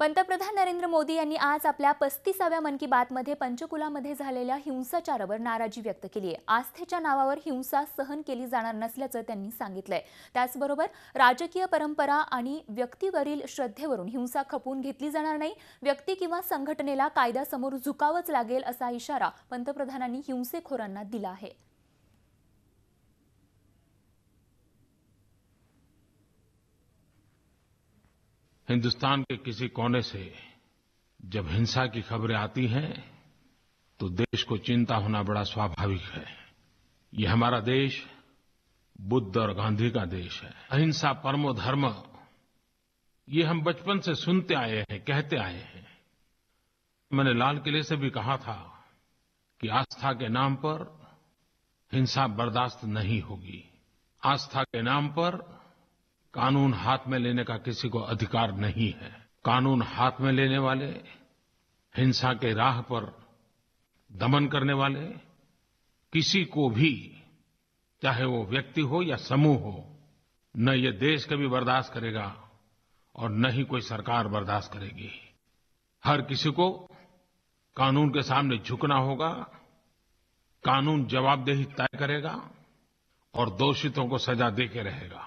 पंतप्रधान नरेंद्र मोदी यांनी आज आपल्या पस्तीसाव्या मन की बातमध्ये पंचकुलामध्ये झालेल्या हिंसाचारावर नाराजी व्यक्त केली आहे आस्थेच्या नावावर हिंसा सहन केली जाणार नसल्याचं त्यांनी सांगितलंय त्याचबरोबर राजकीय परंपरा आणि व्यक्तीवरील श्रद्धेवरून हिंसा खपवून घेतली जाणार नाही व्यक्ती किंवा संघटनेला कायद्यासमोर झुकावंच लागेल असा इशारा पंतप्रधानांनी हिंसेखोरांना दिला आहे हिन्दुस्तान के किसी कोने से जब हिंसा की खबरें आती हैं तो देश को चिंता होना बड़ा स्वाभाविक है ये हमारा देश बुद्ध और गांधी का देश है अहिंसा परमो धर्म ये हम बचपन से सुनते आए हैं कहते आए हैं मैंने लाल किले से भी कहा था कि आस्था के नाम पर हिंसा बर्दाश्त नहीं होगी आस्था के नाम पर कानून हाथ में लेने का किसी को अधिकार नहीं है कानून हाथ में लेने वाले हिंसा के राह पर दमन करने वाले किसी को भी चाहे वो व्यक्ति हो या समूह हो न ये देश कभी बर्दाश्त करेगा और न ही कोई सरकार बर्दाश्त करेगी हर किसी को कानून के सामने झुकना होगा कानून जवाबदेही तय करेगा और दोषितों को सजा देके रहेगा